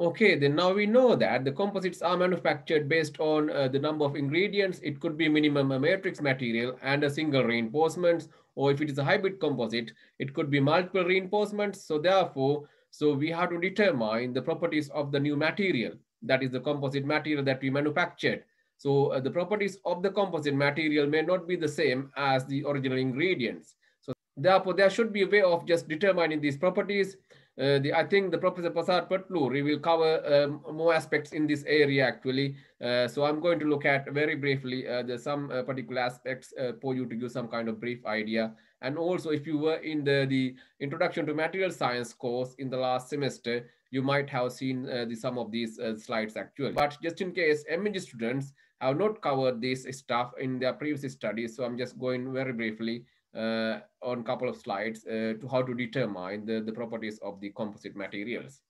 Okay, then now we know that the composites are manufactured based on uh, the number of ingredients. It could be minimum matrix material and a single reinforcement, or if it is a hybrid composite, it could be multiple reinforcements. So therefore, so we have to determine the properties of the new material. That is the composite material that we manufactured. So uh, the properties of the composite material may not be the same as the original ingredients. So therefore, there should be a way of just determining these properties uh, the, I think the Professor Pasar Patluri will cover um, more aspects in this area actually. Uh, so I'm going to look at very briefly uh, the, some uh, particular aspects uh, for you to give some kind of brief idea. And also if you were in the, the Introduction to Material Science course in the last semester, you might have seen the, some of these slides actually. But just in case MEG students have not covered this stuff in their previous studies, so I'm just going very briefly uh, on a couple of slides uh, to how to determine the, the properties of the composite materials.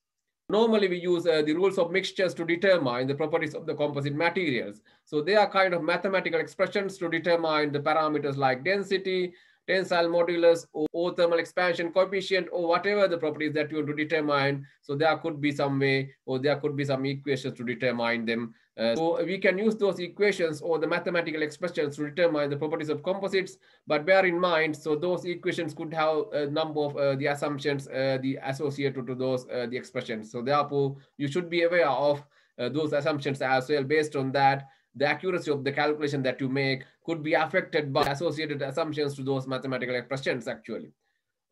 Normally, we use uh, the rules of mixtures to determine the properties of the composite materials. So they are kind of mathematical expressions to determine the parameters like density, tensile modulus or, or thermal expansion coefficient or whatever the properties that you want to determine. So there could be some way or there could be some equations to determine them. Uh, so we can use those equations or the mathematical expressions to determine the properties of composites, but bear in mind, so those equations could have a number of uh, the assumptions uh, the associated to those uh, the expressions. So therefore, you should be aware of uh, those assumptions as well based on that the accuracy of the calculation that you make could be affected by associated assumptions to those mathematical expressions actually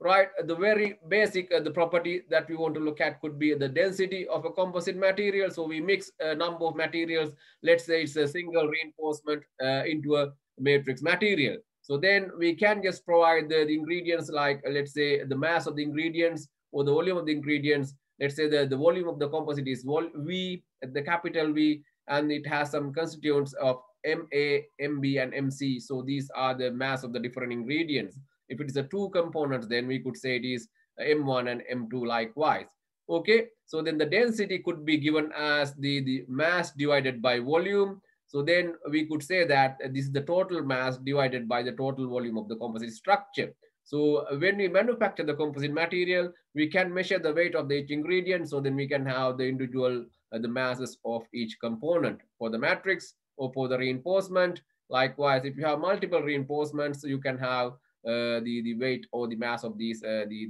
right the very basic uh, the property that we want to look at could be the density of a composite material so we mix a number of materials let's say it's a single reinforcement uh, into a matrix material so then we can just provide the, the ingredients like uh, let's say the mass of the ingredients or the volume of the ingredients let's say the, the volume of the composite is vol v the capital v and it has some constituents of MA, MB, and MC. So these are the mass of the different ingredients. If it is a two components, then we could say it is M1 and M2 likewise. Okay, so then the density could be given as the, the mass divided by volume. So then we could say that this is the total mass divided by the total volume of the composite structure. So when we manufacture the composite material, we can measure the weight of each ingredient. So then we can have the individual uh, the masses of each component for the matrix or for the reinforcement. Likewise, if you have multiple reinforcements, you can have uh, the, the weight or the mass of these uh, the,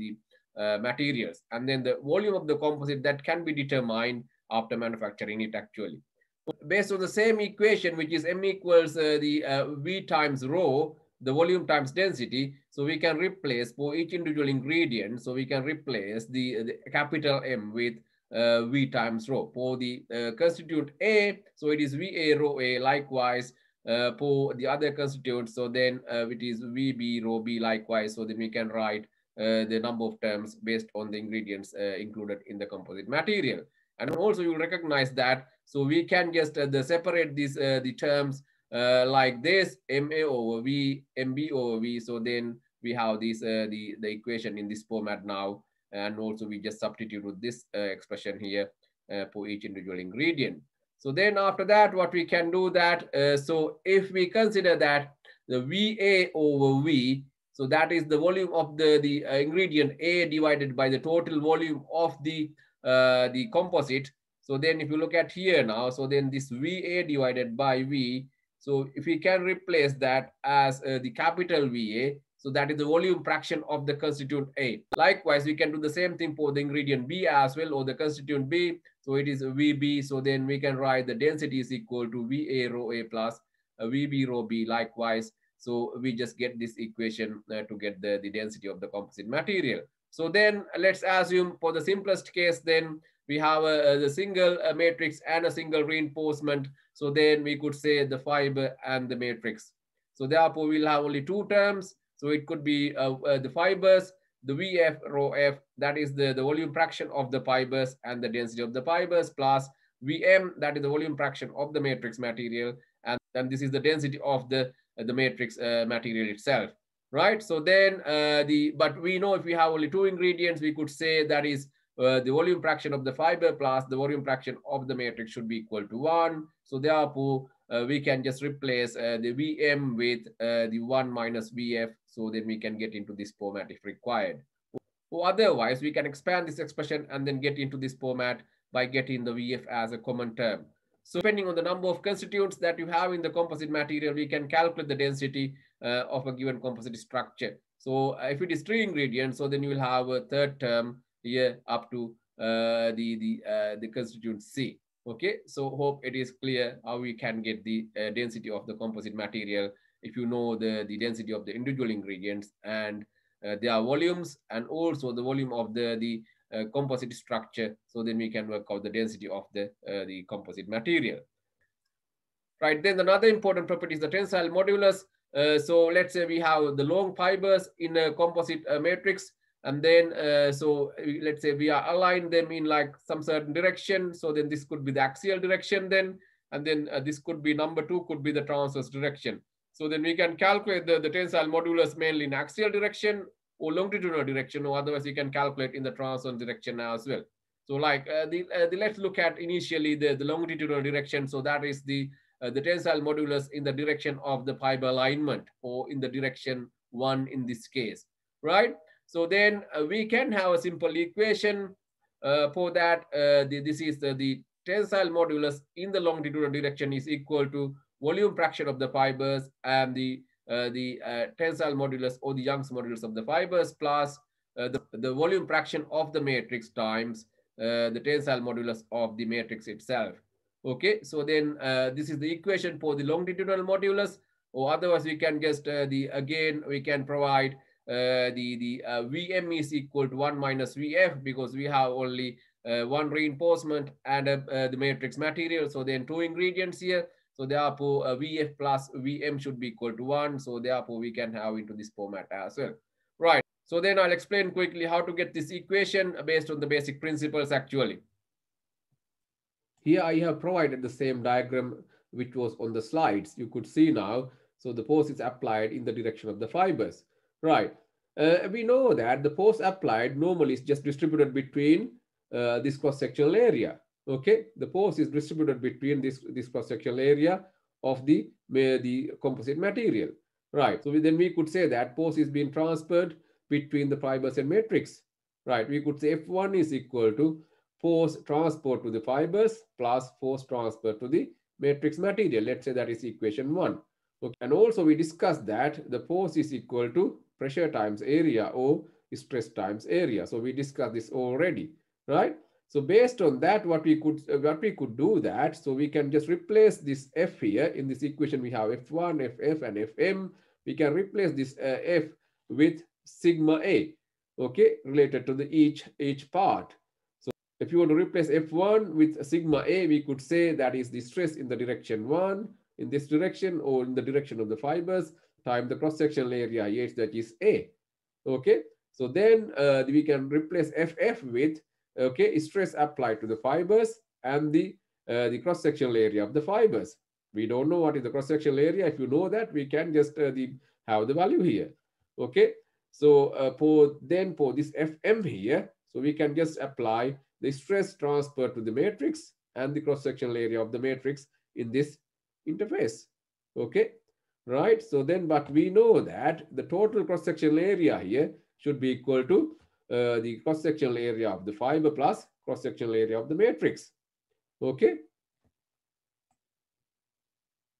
the materials. And then the volume of the composite that can be determined after manufacturing it actually. Based on the same equation, which is m equals uh, the uh, v times rho, the volume times density, so we can replace for each individual ingredient, so we can replace the, the capital M with uh, V times rho. For the uh, constituent A, so it is VA rho A likewise uh, for the other constituent. So then uh, it is VB rho B likewise. So then we can write uh, the number of terms based on the ingredients uh, included in the composite material. And also you recognize that. So we can just the separate these the terms like this MA over V, MB over V. So then we have this the, the equation in this format now. And also we just substitute with this uh, expression here uh, for each individual ingredient. So then after that, what we can do that, uh, so if we consider that the VA over V, so that is the volume of the, the uh, ingredient A divided by the total volume of the, uh, the composite. So then if you look at here now, so then this VA divided by V, so if we can replace that as uh, the capital VA, so that is the volume fraction of the constituent A. Likewise, we can do the same thing for the ingredient B as well or the constituent B. So it is VB. So then we can write the density is equal to VA rho A plus uh, VB rho B likewise. So we just get this equation uh, to get the, the density of the composite material. So then let's assume for the simplest case, then we have a, a single a matrix and a single reinforcement. So then we could say the fiber and the matrix. So therefore we'll have only two terms so it could be uh, uh, the fibers, the VF, rho F, that is the, the volume fraction of the fibers and the density of the fibers plus VM, that is the volume fraction of the matrix material. And then this is the density of the, uh, the matrix uh, material itself, right? So then uh, the, but we know if we have only two ingredients, we could say that is uh, the volume fraction of the fiber plus the volume fraction of the matrix should be equal to one. So therefore, uh, we can just replace uh, the VM with uh, the 1 minus VF. So then we can get into this format if required. Or otherwise, we can expand this expression and then get into this format by getting the VF as a common term. So depending on the number of constituents that you have in the composite material, we can calculate the density uh, of a given composite structure. So if it is three ingredients, so then you will have a third term here up to uh, the, the, uh, the constituent C okay so hope it is clear how we can get the uh, density of the composite material if you know the the density of the individual ingredients and uh, their volumes and also the volume of the the uh, composite structure so then we can work out the density of the uh, the composite material right then another important property is the tensile modulus uh, so let's say we have the long fibers in a composite uh, matrix and then uh, so uh, let's say we are aligned them in like some certain direction so then this could be the axial direction then and then uh, this could be number two could be the transverse direction so then we can calculate the, the tensile modulus mainly in axial direction or longitudinal direction or otherwise you can calculate in the transverse direction as well so like uh, the, uh, the let's look at initially the, the longitudinal direction so that is the uh, the tensile modulus in the direction of the fiber alignment or in the direction one in this case right so then uh, we can have a simple equation uh, for that. Uh, the, this is the, the tensile modulus in the longitudinal direction is equal to volume fraction of the fibers and the uh, the uh, tensile modulus or the Young's modulus of the fibers plus uh, the, the volume fraction of the matrix times the tensile modulus of the matrix itself. Okay, so then this is the equation for the longitudinal modulus or otherwise we can just the again we can provide uh, the, the uh, Vm is equal to 1 minus Vf because we have only uh, one reinforcement and uh, uh, the matrix material. So then two ingredients here. So therefore Vf plus Vm should be equal to 1. So therefore we can have into this format as well. Right. So then I'll explain quickly how to get this equation based on the basic principles actually. Here I have provided the same diagram which was on the slides. You could see now. So the force is applied in the direction of the fibers. Right. Uh, we know that the force applied normally is just distributed between uh, this cross-sectional area. Okay, the force is distributed between this, this cross-sectional area of the, the composite material. Right, so we, then we could say that force is being transferred between the fibers and matrix. Right, we could say F1 is equal to force transport to the fibers plus force transfer to the matrix material. Let's say that is equation one. Okay. And also we discussed that the force is equal to pressure times area or stress times area. So we discussed this already, right? So based on that, what we could uh, what we could do that, so we can just replace this F here in this equation. We have F1, FF, and FM. We can replace this uh, F with sigma A, okay, related to the each each part. So if you want to replace F1 with sigma A, we could say that is the stress in the direction one, in this direction, or in the direction of the fibers times the cross-sectional area H that is A. Okay, so then uh, we can replace FF with okay stress applied to the fibers and the uh, the cross-sectional area of the fibers. We don't know what is the cross-sectional area. If you know that, we can just uh, the, have the value here. Okay, so uh, for then for this FM here, so we can just apply the stress transfer to the matrix and the cross-sectional area of the matrix in this interface. Okay, right? So then, but we know that the total cross-sectional area here should be equal to uh, the cross-sectional area of the fiber plus cross-sectional area of the matrix, okay?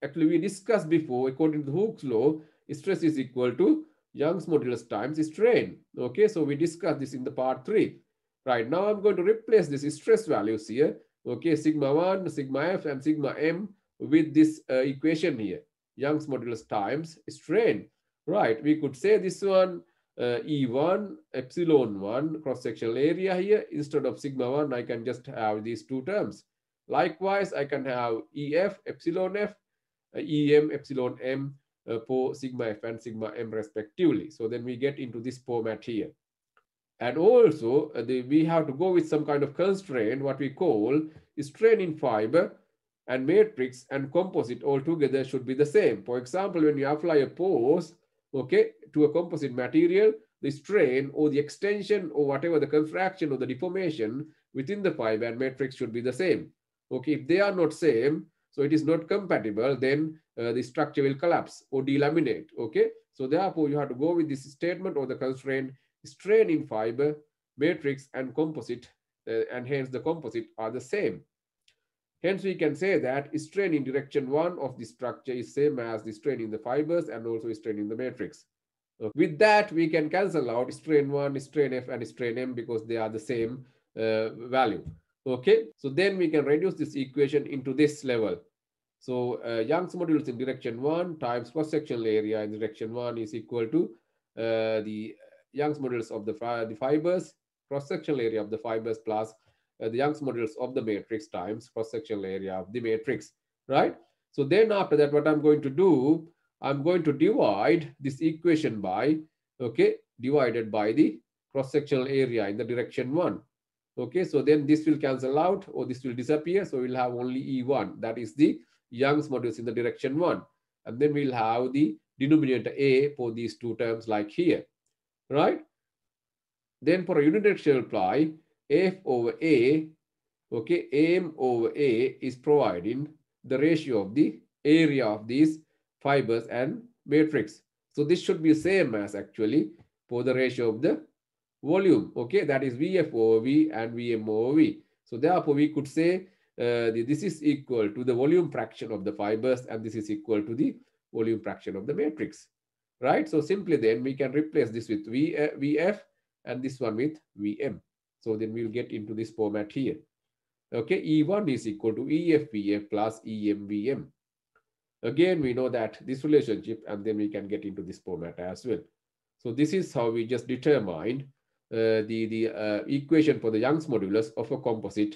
Actually, we discussed before, according to Hooke's law, stress is equal to Young's modulus times strain, okay? So we discussed this in the part three. Right now, I'm going to replace this stress values here, okay? Sigma 1, sigma F, and sigma M with this uh, equation here Young's modulus times strain. Right, we could say this one uh, E1 epsilon 1 cross-sectional area here. Instead of sigma 1, I can just have these two terms. Likewise, I can have EF epsilon F, uh, EM epsilon M uh, for sigma F and sigma M respectively. So then we get into this format here. And also, uh, the, we have to go with some kind of constraint, what we call strain in fiber and matrix and composite all together should be the same. For example, when you apply a force, okay, to a composite material, the strain or the extension or whatever the contraction or the deformation within the fiber and matrix should be the same. Okay, if they are not same, so it is not compatible, then uh, the structure will collapse or delaminate. Okay, so therefore you have to go with this statement or the constraint strain in fiber, matrix and composite, uh, and hence the composite are the same. Hence, we can say that strain in direction one of the structure is same as the strain in the fibers and also strain in the matrix. So with that, we can cancel out strain 1, strain F, and strain M because they are the same uh, value. Okay, so then we can reduce this equation into this level. So uh, Young's modulus in direction 1 times cross-sectional area in direction 1 is equal to uh, the Young's modulus of the, the fibers, cross-sectional area of the fibers plus uh, the Young's modulus of the matrix times cross-sectional area of the matrix, right? So then after that, what I'm going to do, I'm going to divide this equation by, okay, divided by the cross-sectional area in the direction one. Okay, so then this will cancel out or this will disappear. So we'll have only E1, that is the Young's modulus in the direction one. And then we'll have the denominator A for these two terms like here, right? Then for a unidirectional ply, F over A, okay, M over A is providing the ratio of the area of these fibers and matrix. So this should be same as actually for the ratio of the volume, okay, that is VF over V and VM over V. So therefore we could say uh, this is equal to the volume fraction of the fibers and this is equal to the volume fraction of the matrix, right? So simply then we can replace this with v, uh, VF and this one with VM. So then we will get into this format here. Okay, E1 is equal to EFVF plus EMVM. Again, we know that this relationship and then we can get into this format as well. So this is how we just determine uh, the, the uh, equation for the Young's modulus of a composite,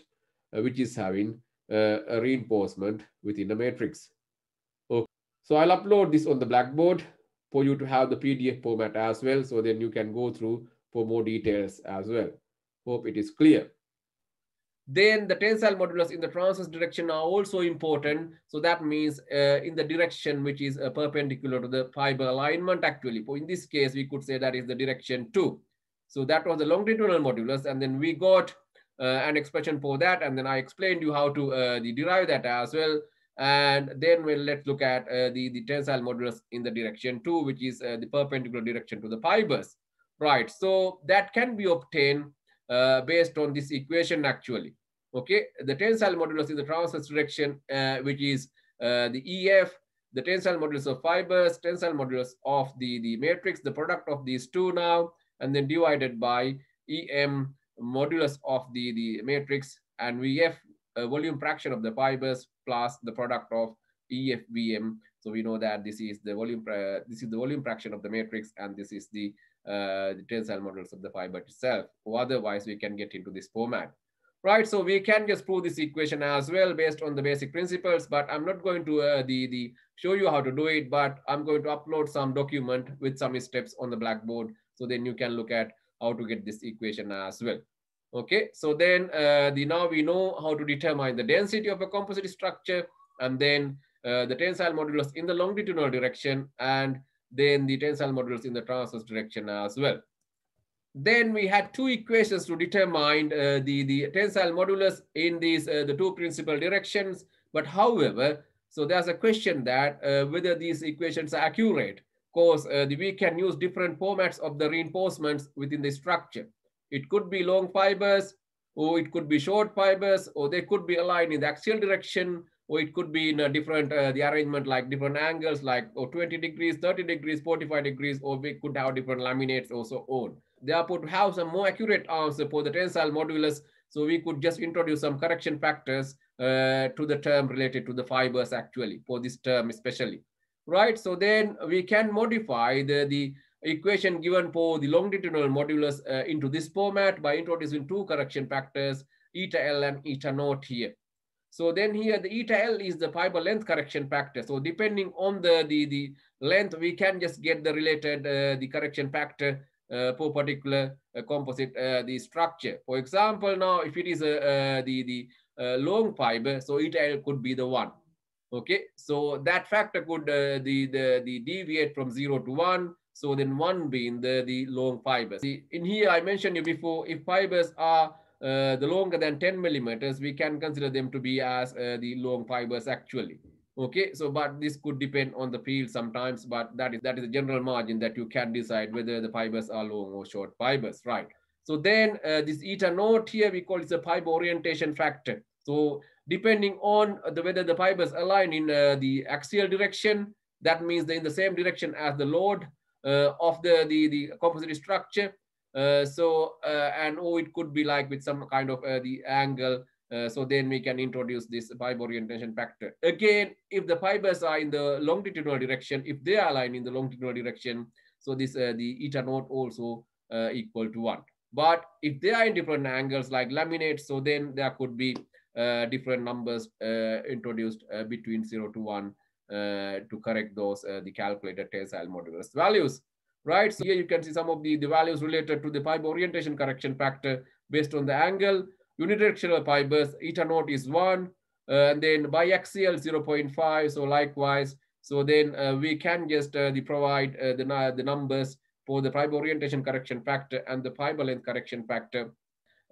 uh, which is having uh, a reinforcement within a matrix. Okay. So I'll upload this on the blackboard for you to have the PDF format as well. So then you can go through for more details as well. Hope it is clear. Then the tensile modulus in the transverse direction are also important. So that means uh, in the direction which is uh, perpendicular to the fiber alignment actually. In this case, we could say that is the direction two. So that was the longitudinal modulus. And then we got uh, an expression for that. And then I explained you how to uh, derive that as well. And then we'll let's look at uh, the, the tensile modulus in the direction two, which is uh, the perpendicular direction to the fibers. Right, so that can be obtained uh, based on this equation actually. Okay, the tensile modulus in the transverse direction, uh, which is uh, the EF, the tensile modulus of fibers, tensile modulus of the, the matrix, the product of these two now, and then divided by EM modulus of the, the matrix and VF volume fraction of the fibers plus the product of EFVM. So we know that this is the volume, uh, this is the volume fraction of the matrix and this is the uh, the tensile models of the fiber itself. Otherwise, we can get into this format. Right, so we can just prove this equation as well based on the basic principles, but I'm not going to uh, the, the show you how to do it, but I'm going to upload some document with some steps on the blackboard. So then you can look at how to get this equation as well. Okay, so then uh, the now we know how to determine the density of a composite structure and then uh, the tensile modulus in the longitudinal direction and then the tensile modulus in the transverse direction as well. Then we had two equations to determine uh, the, the tensile modulus in these uh, the two principal directions. But however, so there's a question that uh, whether these equations are accurate, because uh, the, we can use different formats of the reinforcements within the structure. It could be long fibers, or it could be short fibers, or they could be aligned in the axial direction, or it could be in a different uh, the arrangement like different angles like or 20 degrees 30 degrees 45 degrees or we could have different laminates also on therefore to have some more accurate answer for the tensile modulus so we could just introduce some correction factors uh, to the term related to the fibers actually for this term especially right so then we can modify the the equation given for the longitudinal modulus uh, into this format by introducing two correction factors eta l and eta naught here so then here the eta L is the fiber length correction factor. So depending on the, the, the length, we can just get the related, uh, the correction factor uh, for particular uh, composite, uh, the structure. For example, now if it is a, uh, the, the uh, long fiber, so eta L could be the one. Okay, so that factor could the, the, the deviate from zero to one. So then one being the, the long fibers. in here, I mentioned you before, if fibers are uh, the longer than 10 millimeters, we can consider them to be as uh, the long fibers actually. Okay, so but this could depend on the field sometimes, but that is that is a general margin that you can decide whether the fibers are long or short fibers, right? So then uh, this eta naught here, we call it the fiber orientation factor. So depending on the, whether the fibers align in uh, the axial direction, that means they're in the same direction as the load uh, of the, the, the composite structure, uh, so uh, and oh, it could be like with some kind of uh, the angle. so then we can introduce this pipe orientation factor. Again, if the fibers are in the longitudinal direction, if they are aligned in the longitudinal direction, so this the eta not also equal to one. But if they are in different angles like laminate, so then there could be uh, different numbers uh, introduced uh, between 0 to 1 to correct those the calculated tensile modulus values right? So here you can see some of the, the values related to the fiber orientation correction factor based on the angle. Unidirectional fibers, eta naught is one, uh, and then biaxial 0.5. So likewise, so then uh, we can just uh, the provide uh, the, the numbers for the fiber orientation correction factor and the fiber length correction factor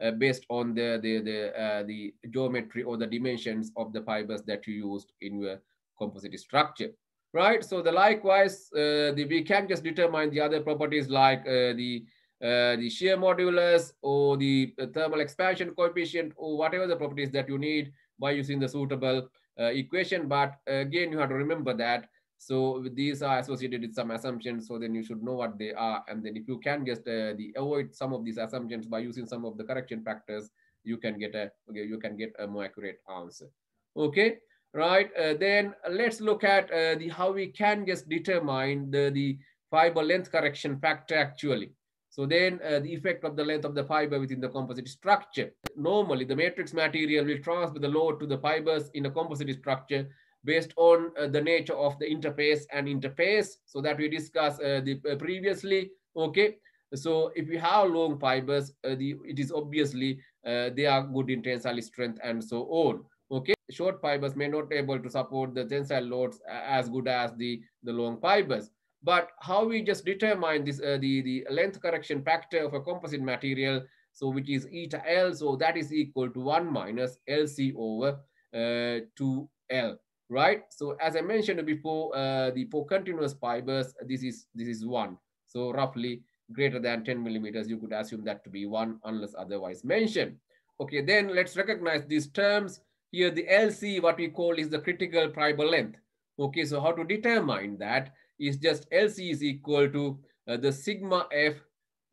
uh, based on the the the, uh, the geometry or the dimensions of the fibers that you used in your composite structure right? So the likewise, uh, the, we can just determine the other properties like uh, the uh, the shear modulus or the thermal expansion coefficient or whatever the properties that you need by using the suitable equation. But again, you have to remember that so these are associated with some assumptions. So then you should know what they are. And then if you can just uh, the avoid some of these assumptions by using some of the correction factors, you can get a you can get a more accurate answer. Okay right? Uh, then let's look at uh, the how we can just determine the, the fiber length correction factor actually. So then uh, the effect of the length of the fiber within the composite structure. Normally the matrix material will transfer the load to the fibers in a composite structure based on uh, the nature of the interface and interface. So that we discussed uh, the, uh, previously, okay? So if you have long fibers, the, it is obviously they are good in tensile strength and so on. Okay, short fibers may not able to support the tensile loads as good as the, the long fibers. But how we just determine this uh, the, the length correction factor of a composite material, so which is eta L, so that is equal to 1 minus LC over uh, 2L right? So as I mentioned before, uh, the for continuous fibers, this is this is one. So roughly greater than 10 millimeters, you could assume that to be one unless otherwise mentioned. Okay, then let's recognize these terms. Here the LC, what we call is the critical fiber length. Okay, so how to determine that is just LC is equal to uh, the sigma F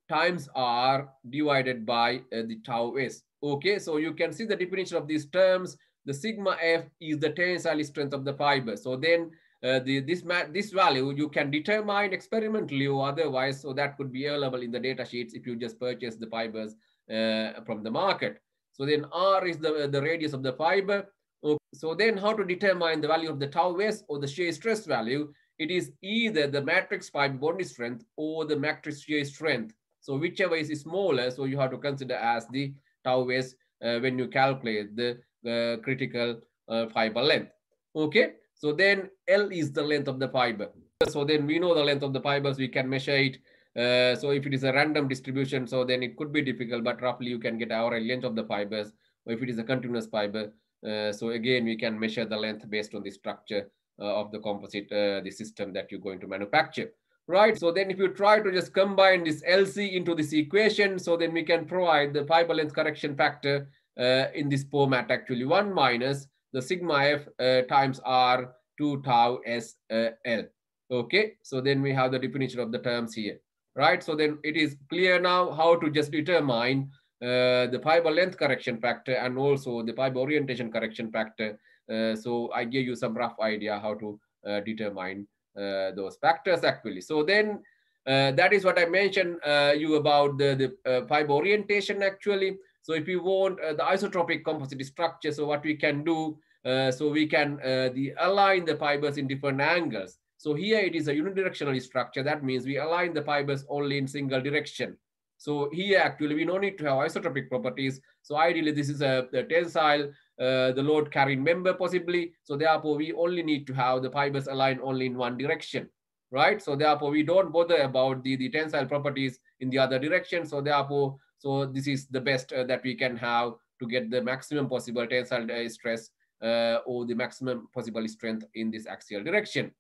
times R divided by uh, the tau S. Okay, so you can see the definition of these terms. The sigma F is the tensile strength of the fiber. So then uh, the, this, this value you can determine experimentally or otherwise. So that could be available in the data sheets if you just purchase the fibers uh, from the market. So then R is the, the radius of the fiber. Okay. So then how to determine the value of the tau S or the shear stress value? It is either the matrix fiber bonding strength or the matrix shear strength. So whichever is smaller, so you have to consider as the tau S uh, when you calculate the uh, critical uh, fiber length. Okay, so then L is the length of the fiber. So then we know the length of the fibers, we can measure it uh, so if it is a random distribution, so then it could be difficult, but roughly you can get our length of the fibers. Or if it is a continuous fiber, uh, so again, we can measure the length based on the structure uh, of the composite, uh, the system that you're going to manufacture, right? So then if you try to just combine this LC into this equation, so then we can provide the fiber length correction factor uh, in this format actually, one minus the sigma f times r 2 tau s l. Okay, so then we have the definition of the terms here right? So then it is clear now how to just determine uh, the fiber length correction factor and also the fiber orientation correction factor. Uh, so I gave you some rough idea how to uh, determine uh, those factors actually. So then uh, that is what I mentioned uh, you about the, the fiber orientation actually. So if you want the isotropic composite structure, so what we can do, so we can the align the fibers in different angles. So here it is a unidirectional structure. That means we align the fibers only in single direction. So here actually we no need to have isotropic properties. So ideally this is a, a tensile, uh, the load carrying member possibly. So therefore we only need to have the fibers aligned only in one direction, right? So therefore we don't bother about the, the tensile properties in the other direction. So therefore, so this is the best uh, that we can have to get the maximum possible tensile uh, stress uh, or the maximum possible strength in this axial direction.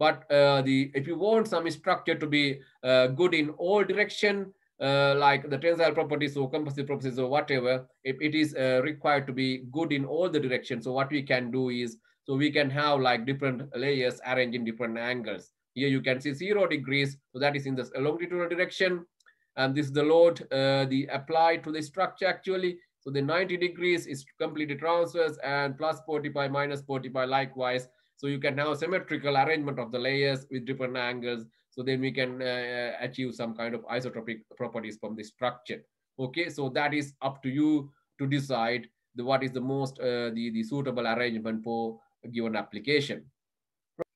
But uh, the if you want some structure to be uh, good in all direction, uh, like the tensile properties or composite properties or whatever, if it is uh, required to be good in all the directions. So what we can do is, so we can have like different layers arranged in different angles. Here you can see zero degrees, so that is in the longitudinal direction. And this is the load, uh, the applied to the structure actually. So the 90 degrees is completely transverse and plus 40 45, 40 likewise. So you can have a symmetrical arrangement of the layers with different angles. So then we can uh, uh achieve some kind of isotropic properties from the structure. Okay, so that is up to you to decide the, what is the most uh, the, the suitable arrangement for a given application.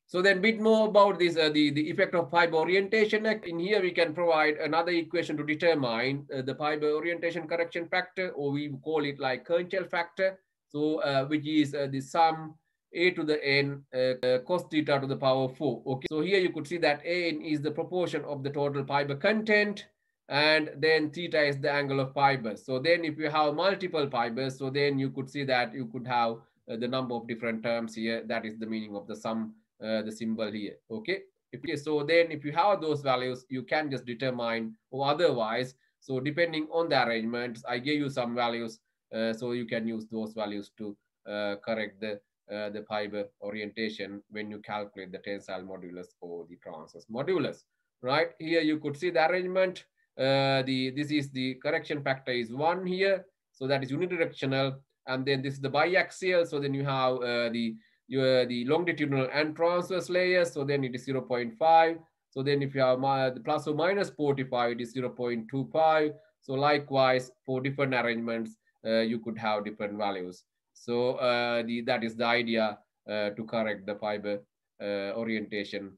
So then bit more about this, uh, the, the effect of fiber orientation. In here, we can provide another equation to determine uh, the fiber orientation correction factor, or we call it like Kernchell factor. So uh, which is uh, the sum a to the n uh, uh, cos theta to the power 4. Okay, so here you could see that an is the proportion of the total fiber content and then theta is the angle of fibers. So then if you have multiple fibers, so then you could see that you could have uh, the number of different terms here. That is the meaning of the sum, uh, the symbol here, okay? okay? So then if you have those values, you can just determine or otherwise. So depending on the arrangements, I gave you some values. Uh, so you can use those values to uh, correct the uh, the fiber orientation when you calculate the tensile modulus or the transverse modulus, right? Here you could see the arrangement. Uh, the This is the correction factor is one here. So that is unidirectional. And then this is the biaxial. So then you have uh, the, uh, the longitudinal and transverse layers. So then it is 0 0.5. So then if you have plus or minus 45, it is 0 0.25. So likewise, for different arrangements, uh, you could have different values. So uh, the, that is the idea uh, to correct the fiber uh, orientation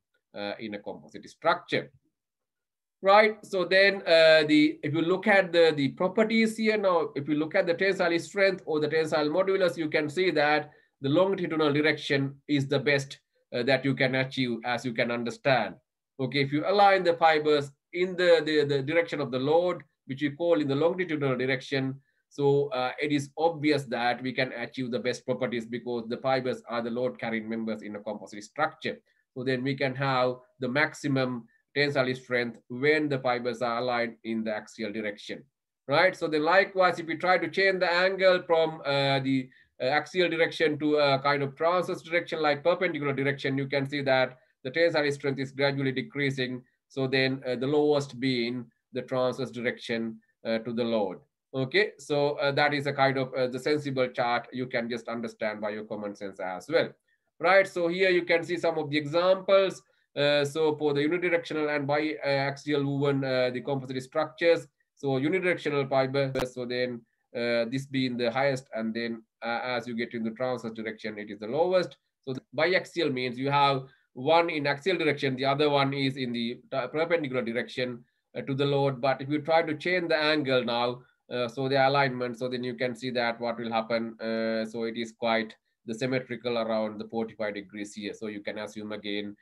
in a composite structure. Right, so then the if you look at the, the properties here now, if you look at the tensile strength or the tensile modulus, you can see that the longitudinal direction is the best uh, that you can achieve as you can understand. Okay, if you align the fibers in the, the, the direction of the load, which you call in the longitudinal direction, so uh, it is obvious that we can achieve the best properties because the fibers are the load carrying members in a composite structure. So then we can have the maximum tensile strength when the fibers are aligned in the axial direction, right? So then likewise, if we try to change the angle from uh, the uh, axial direction to a kind of transverse direction like perpendicular direction, you can see that the tensile strength is gradually decreasing. So then uh, the lowest being the transverse direction uh, to the load. Okay, so uh, that is a kind of uh, the sensible chart. You can just understand by your common sense as well, right? So here you can see some of the examples. Uh, so for the unidirectional and biaxial woven the composite structures, so unidirectional fiber, so then uh, this being the highest, and then uh, as you get in the transverse direction, it is the lowest. So the biaxial means you have one in axial direction, the other one is in the perpendicular direction uh, to the load. But if you try to change the angle now, uh, so the alignment so then you can see that what will happen uh, so it is quite the symmetrical around the 45 degrees here so you can assume again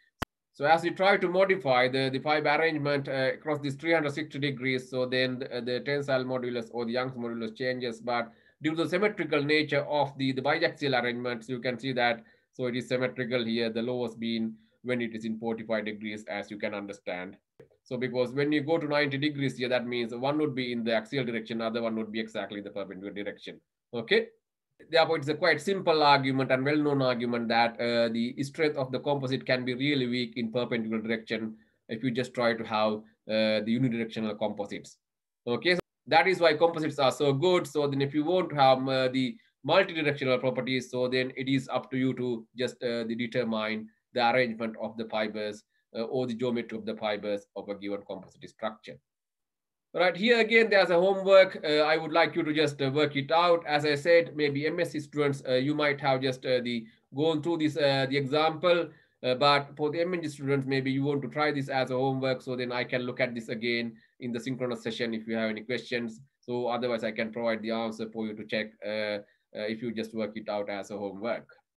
so as you try to modify the, the five arrangement uh, across this 360 degrees, so then the, uh, the, tensile modulus or the Young's modulus changes, but due to the symmetrical nature of the, the biaxial arrangements, you can see that, so it is symmetrical here, the lowest being when it is in 45 degrees, as you can understand. So because when you go to 90 degrees here, that means one would be in the axial direction, other one would be exactly the perpendicular direction. Okay. Therefore, it's a quite simple argument and well-known argument that uh, the strength of the composite can be really weak in perpendicular direction if you just try to have uh, the unidirectional composites. Okay, so that is why composites are so good. So then if you want to have uh, the multidirectional properties, so then it is up to you to just uh, the determine the arrangement of the fibers uh, or the geometry of the fibers of a given composite structure. All right, here again, there's a homework. Uh, I would like you to just uh, work it out. As I said, maybe MSc students, uh, you might have just uh, the gone through this uh, the example, but for the MNG students, maybe you want to try this as a homework. So then I can look at this again in the synchronous session if you have any questions. So otherwise I can provide the answer for you to check if you just work it out as a homework.